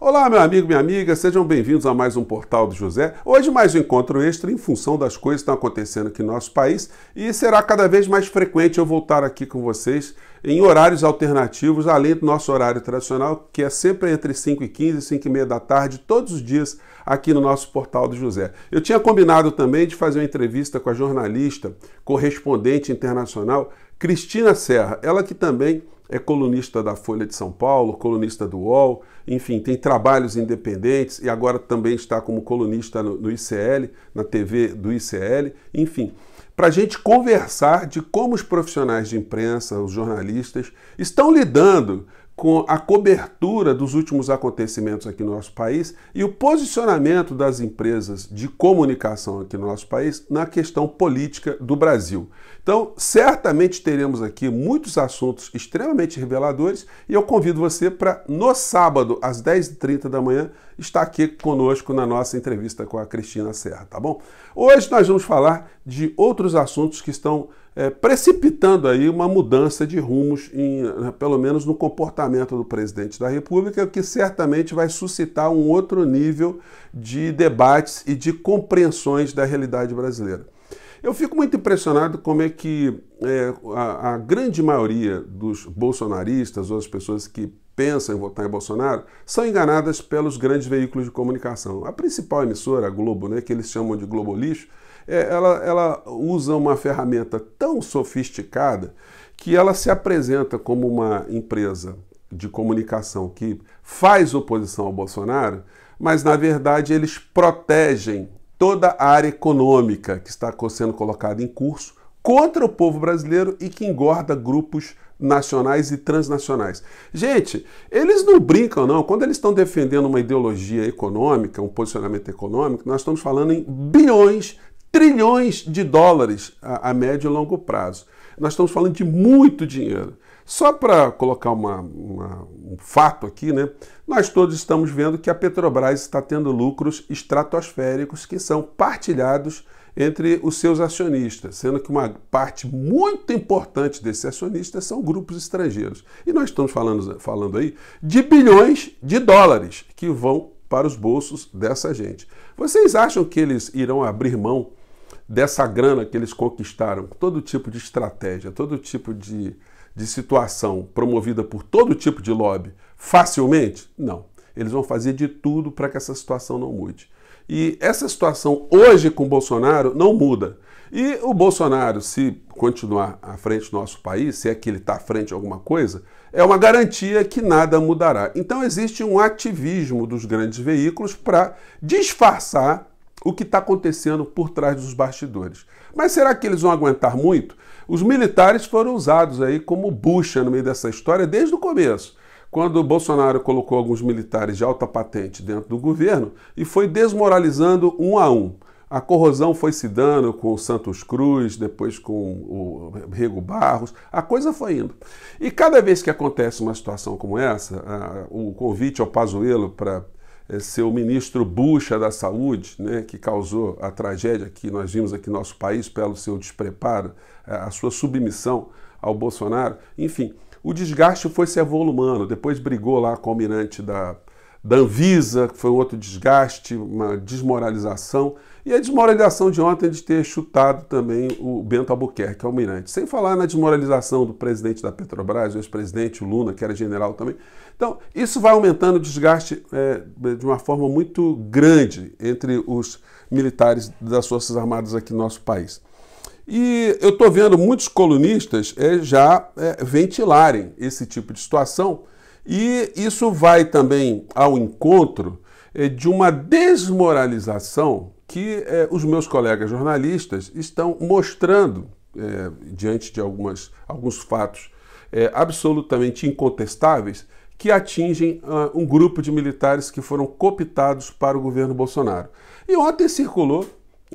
Olá, meu amigo, minha amiga, sejam bem-vindos a mais um Portal do José. Hoje, mais um encontro extra em função das coisas que estão acontecendo aqui no nosso país e será cada vez mais frequente eu voltar aqui com vocês em horários alternativos, além do nosso horário tradicional, que é sempre entre 5 e 15 e 5 e meia da tarde, todos os dias aqui no nosso Portal do José. Eu tinha combinado também de fazer uma entrevista com a jornalista, correspondente internacional, Cristina Serra, ela que também é colunista da Folha de São Paulo, colunista do UOL, enfim, tem trabalhos independentes e agora também está como colunista no, no ICL, na TV do ICL, enfim. Para a gente conversar de como os profissionais de imprensa, os jornalistas, estão lidando com a cobertura dos últimos acontecimentos aqui no nosso país e o posicionamento das empresas de comunicação aqui no nosso país na questão política do Brasil. Então, certamente teremos aqui muitos assuntos extremamente reveladores e eu convido você para, no sábado, às 10h30 da manhã, estar aqui conosco na nossa entrevista com a Cristina Serra, tá bom? Hoje nós vamos falar de outros assuntos que estão é, precipitando aí uma mudança de rumos, em, né, pelo menos no comportamento do presidente da República, que certamente vai suscitar um outro nível de debates e de compreensões da realidade brasileira. Eu fico muito impressionado como é que é, a, a grande maioria dos bolsonaristas ou as pessoas que pensam em votar em Bolsonaro são enganadas pelos grandes veículos de comunicação. A principal emissora, a Globo, né, que eles chamam de Globo Lixo, é, ela, ela usa uma ferramenta tão sofisticada que ela se apresenta como uma empresa de comunicação que faz oposição ao Bolsonaro, mas na verdade eles protegem toda a área econômica que está sendo colocada em curso contra o povo brasileiro e que engorda grupos nacionais e transnacionais. Gente, eles não brincam não. Quando eles estão defendendo uma ideologia econômica, um posicionamento econômico, nós estamos falando em bilhões, trilhões de dólares a, a médio e longo prazo. Nós estamos falando de muito dinheiro. Só para colocar uma, uma, um fato aqui, né? nós todos estamos vendo que a Petrobras está tendo lucros estratosféricos que são partilhados entre os seus acionistas, sendo que uma parte muito importante desses acionistas são grupos estrangeiros. E nós estamos falando, falando aí de bilhões de dólares que vão para os bolsos dessa gente. Vocês acham que eles irão abrir mão dessa grana que eles conquistaram, todo tipo de estratégia, todo tipo de, de situação promovida por todo tipo de lobby, facilmente? Não. Eles vão fazer de tudo para que essa situação não mude. E essa situação hoje com o Bolsonaro não muda. E o Bolsonaro, se continuar à frente do nosso país, se é que ele está à frente de alguma coisa, é uma garantia que nada mudará. Então existe um ativismo dos grandes veículos para disfarçar o que está acontecendo por trás dos bastidores. Mas será que eles vão aguentar muito? Os militares foram usados aí como bucha no meio dessa história desde o começo quando o Bolsonaro colocou alguns militares de alta patente dentro do governo e foi desmoralizando um a um. A corrosão foi se dando com o Santos Cruz, depois com o Rego Barros, a coisa foi indo. E cada vez que acontece uma situação como essa, o convite ao Pazuelo para eh, seu ministro Bucha da Saúde, né, que causou a tragédia que nós vimos aqui no nosso país pelo seu despreparo, eh, a sua submissão ao Bolsonaro. Enfim, o desgaste foi se avolumando. Depois brigou lá com o almirante da, da Anvisa, que foi outro desgaste, uma desmoralização. E a desmoralização de ontem de ter chutado também o Bento Albuquerque, almirante. Sem falar na desmoralização do presidente da Petrobras, o ex-presidente, Lula Luna, que era general também. Então, isso vai aumentando o desgaste é, de uma forma muito grande entre os militares das Forças Armadas aqui no nosso país. E eu estou vendo muitos colunistas é, já é, ventilarem esse tipo de situação, e isso vai também ao encontro é, de uma desmoralização que é, os meus colegas jornalistas estão mostrando, é, diante de algumas, alguns fatos é, absolutamente incontestáveis, que atingem ah, um grupo de militares que foram cooptados para o governo Bolsonaro. E ontem circulou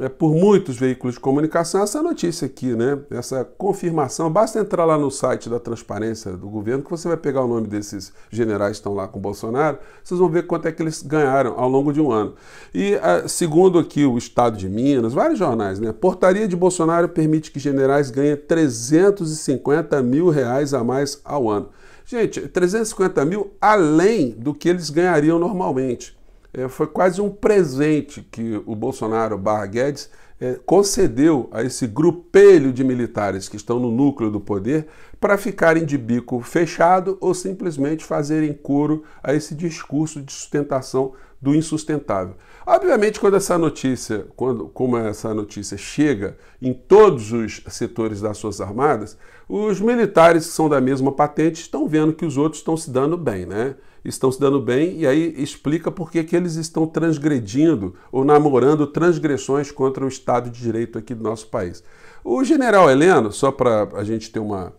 é, por muitos veículos de comunicação essa notícia aqui, né? Essa confirmação. Basta entrar lá no site da transparência do governo que você vai pegar o nome desses generais que estão lá com o Bolsonaro. Vocês vão ver quanto é que eles ganharam ao longo de um ano. E ah, segundo aqui o Estado de Minas, vários jornais, né? Portaria de Bolsonaro permite que generais ganhem 350 mil reais a mais ao ano. Gente, 350 mil além do que eles ganhariam normalmente. É, foi quase um presente que o Bolsonaro barra Guedes é, concedeu a esse grupelho de militares que estão no núcleo do poder para ficarem de bico fechado ou simplesmente fazerem coro a esse discurso de sustentação do insustentável. Obviamente, quando essa notícia, quando, como essa notícia chega em todos os setores das Forças Armadas, os militares que são da mesma patente estão vendo que os outros estão se dando bem, né? Estão se dando bem e aí explica por que, que eles estão transgredindo ou namorando transgressões contra o Estado de Direito aqui do nosso país. O general Heleno, só para a gente ter uma,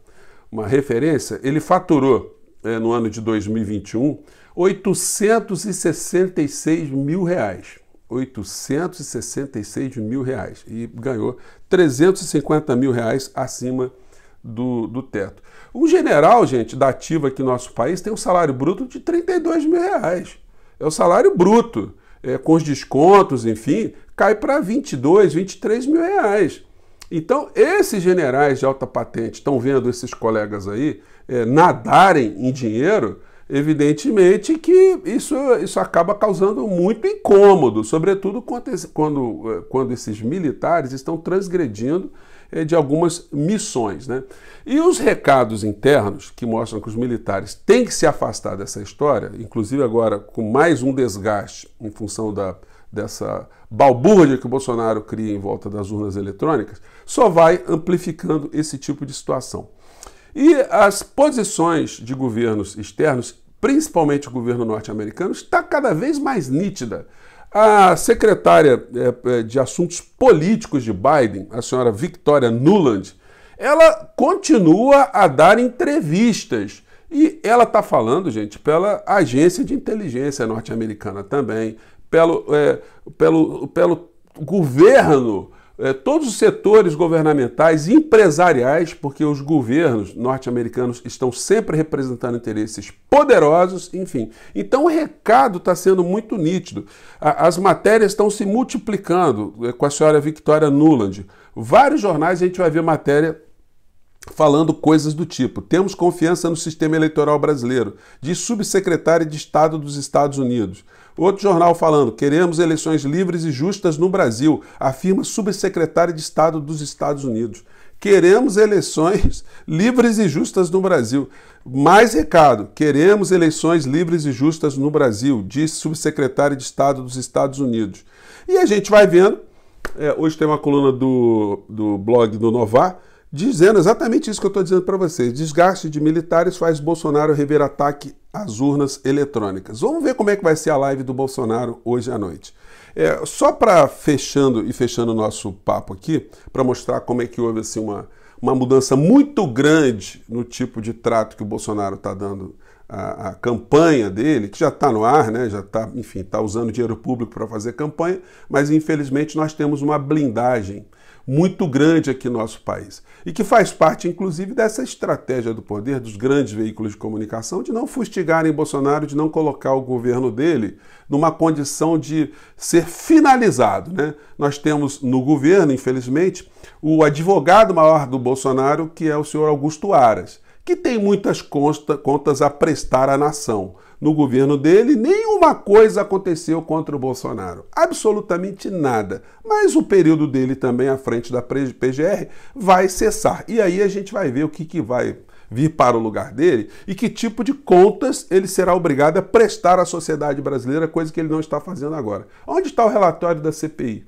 uma referência, ele faturou é, no ano de 2021 866 mil reais. 866 mil reais e ganhou 350 mil reais acima do, do teto. Um general, gente, da ativa aqui no nosso país tem um salário bruto de 32 mil reais. É o salário bruto. É, com os descontos, enfim, cai para 22, 23 mil reais. Então, esses generais de alta patente estão vendo esses colegas aí é, nadarem em dinheiro evidentemente que isso, isso acaba causando muito incômodo, sobretudo quando, quando, eh, quando esses militares estão transgredindo eh, de algumas missões. Né? E os recados internos que mostram que os militares têm que se afastar dessa história, inclusive agora com mais um desgaste em função da, dessa balbúrdia que o Bolsonaro cria em volta das urnas eletrônicas, só vai amplificando esse tipo de situação. E as posições de governos externos, principalmente o governo norte-americano, está cada vez mais nítida. A secretária é, é, de Assuntos Políticos de Biden, a senhora Victoria Nuland, ela continua a dar entrevistas. E ela está falando, gente, pela agência de inteligência norte-americana também, pelo, é, pelo, pelo governo é, todos os setores governamentais e empresariais, porque os governos norte-americanos estão sempre representando interesses poderosos, enfim. Então o recado está sendo muito nítido. A, as matérias estão se multiplicando é, com a senhora Victoria Nuland. Vários jornais a gente vai ver matéria falando coisas do tipo: temos confiança no sistema eleitoral brasileiro, diz subsecretário de Estado dos Estados Unidos. Outro jornal falando: queremos eleições livres e justas no Brasil, afirma subsecretário de Estado dos Estados Unidos. Queremos eleições livres e justas no Brasil. Mais recado: queremos eleições livres e justas no Brasil, diz subsecretário de Estado dos Estados Unidos. E a gente vai vendo. É, hoje tem uma coluna do, do blog do Novar dizendo exatamente isso que eu estou dizendo para vocês. Desgaste de militares faz Bolsonaro rever ataque às urnas eletrônicas. Vamos ver como é que vai ser a live do Bolsonaro hoje à noite. É, só para fechando e fechando o nosso papo aqui, para mostrar como é que houve assim, uma, uma mudança muito grande no tipo de trato que o Bolsonaro está dando à campanha dele, que já está no ar, né? já está, enfim, está usando dinheiro público para fazer campanha, mas infelizmente nós temos uma blindagem muito grande aqui no nosso país e que faz parte, inclusive, dessa estratégia do poder dos grandes veículos de comunicação de não fustigarem Bolsonaro, de não colocar o governo dele numa condição de ser finalizado. Né? Nós temos no governo, infelizmente, o advogado maior do Bolsonaro, que é o senhor Augusto Aras, que tem muitas contas a prestar à nação no governo dele, nenhuma coisa aconteceu contra o Bolsonaro. Absolutamente nada. Mas o período dele também à frente da PGR vai cessar. E aí a gente vai ver o que, que vai vir para o lugar dele e que tipo de contas ele será obrigado a prestar à sociedade brasileira, coisa que ele não está fazendo agora. Onde está o relatório da CPI?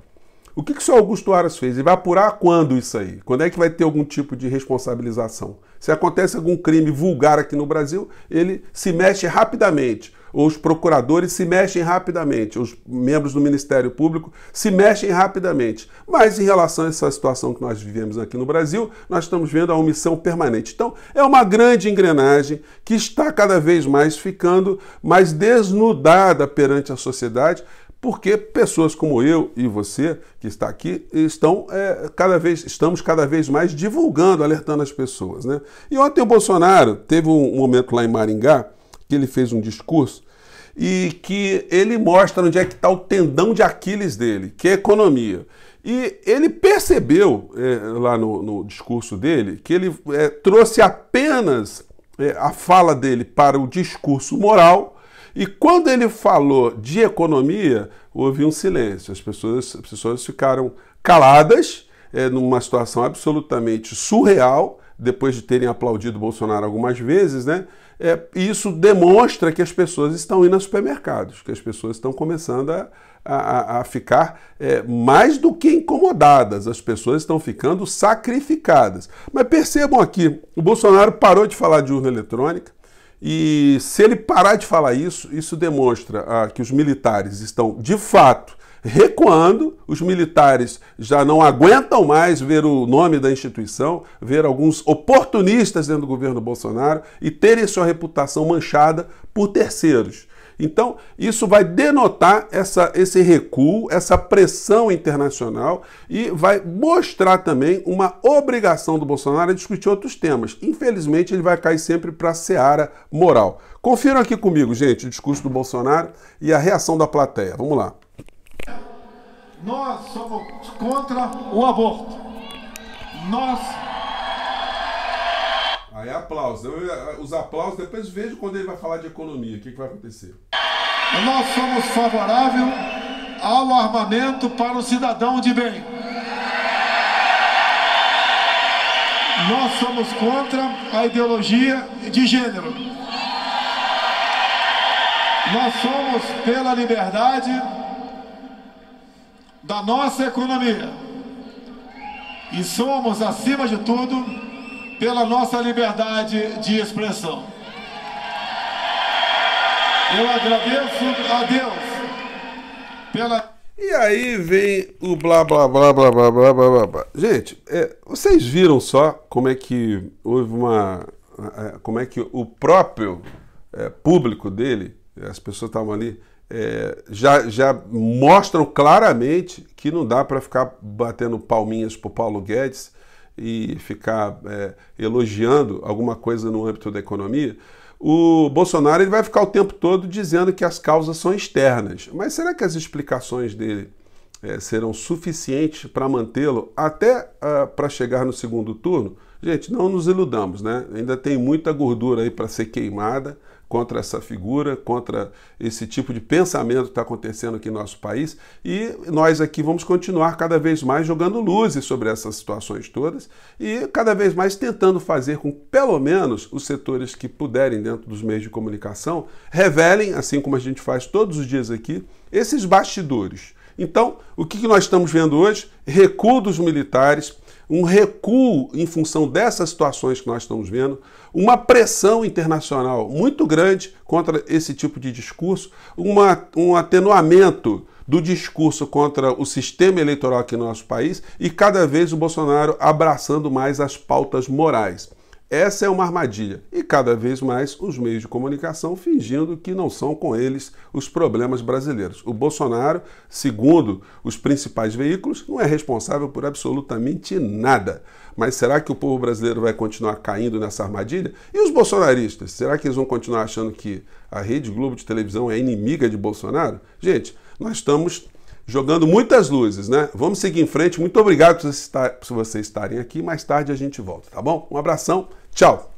O que, que o senhor Augusto Aras fez? Ele vai apurar quando isso aí? Quando é que vai ter algum tipo de responsabilização? Se acontece algum crime vulgar aqui no Brasil, ele se mexe rapidamente. os procuradores se mexem rapidamente, os membros do Ministério Público se mexem rapidamente. Mas em relação a essa situação que nós vivemos aqui no Brasil, nós estamos vendo a omissão permanente. Então, é uma grande engrenagem que está cada vez mais ficando mais desnudada perante a sociedade porque pessoas como eu e você que está aqui estão é, cada vez estamos cada vez mais divulgando, alertando as pessoas, né? E ontem o Bolsonaro teve um momento lá em Maringá que ele fez um discurso e que ele mostra onde é que está o tendão de Aquiles dele, que é economia. E ele percebeu é, lá no, no, discurso dele que ele é, trouxe apenas é, a fala dele para o discurso moral e quando ele falou de economia, houve um silêncio. As pessoas, as pessoas ficaram caladas, é, numa situação absolutamente surreal, depois de terem aplaudido Bolsonaro algumas vezes, né? É, isso demonstra que as pessoas estão indo a supermercados, que as pessoas estão começando a, a, a ficar é, mais do que incomodadas, as pessoas estão ficando sacrificadas. Mas percebam aqui: o Bolsonaro parou de falar de urna eletrônica, e se ele parar de falar isso, isso demonstra ah, que os militares estão de fato recuando, os militares já não aguentam mais ver o nome da instituição, ver alguns oportunistas dentro do governo Bolsonaro e terem sua reputação manchada por terceiros. Então, isso vai denotar essa, esse recuo, essa pressão internacional e vai mostrar também uma obrigação do Bolsonaro a discutir outros temas. Infelizmente, ele vai cair sempre para a seara moral. Confiram aqui comigo, gente, o discurso do Bolsonaro e a reação da plateia. Vamos lá. Nós somos contra o aborto. Nós Aí aplausos. os aplausos, depois vejo quando ele vai falar de economia, o que, que vai acontecer nós somos favoráveis ao armamento para o cidadão de bem. Nós somos contra a ideologia de gênero. Nós somos pela liberdade da nossa economia. E somos, acima de tudo, pela nossa liberdade de expressão. Eu agradeço a Deus pela. E aí vem o blá blá blá blá blá blá blá blá. Gente, é, vocês viram só como é que houve uma. É, como é que o próprio é, público dele, é, as pessoas estavam ali, é, já, já mostram claramente que não dá para ficar batendo palminhas para Paulo Guedes e ficar é, elogiando alguma coisa no âmbito da economia o Bolsonaro ele vai ficar o tempo todo dizendo que as causas são externas. Mas será que as explicações dele é, serão suficientes para mantê-lo até uh, ah, para chegar no segundo turno? Gente, não nos iludamos, né? Ainda tem muita gordura aí para ser queimada contra essa figura, contra esse tipo de pensamento que está acontecendo aqui no nosso país. E nós aqui vamos continuar cada vez mais jogando luzes sobre essas situações todas e cada vez mais tentando fazer com que, pelo menos, os setores que puderem, dentro dos meios de comunicação, revelem, assim como a gente faz todos os dias aqui, esses bastidores. Então, o que nós estamos vendo hoje? Recuo dos militares, um recuo em função dessas situações que nós estamos vendo, uma pressão internacional muito grande contra esse tipo de discurso, uma, um atenuamento do discurso contra o sistema eleitoral aqui no nosso país e cada vez o Bolsonaro abraçando mais as pautas morais. Essa é uma armadilha e cada vez mais os meios de comunicação fingindo que não são com eles os problemas brasileiros. O Bolsonaro, segundo os principais veículos, não é responsável por absolutamente nada. Mas será que o povo brasileiro vai continuar caindo nessa armadilha? E os bolsonaristas? Será que eles vão continuar achando que a Rede Globo de televisão é inimiga de Bolsonaro? Gente, nós estamos jogando muitas luzes, né? Vamos seguir em frente. Muito obrigado por vocês estarem aqui. Mais tarde a gente volta, tá bom? Um abração. Ciao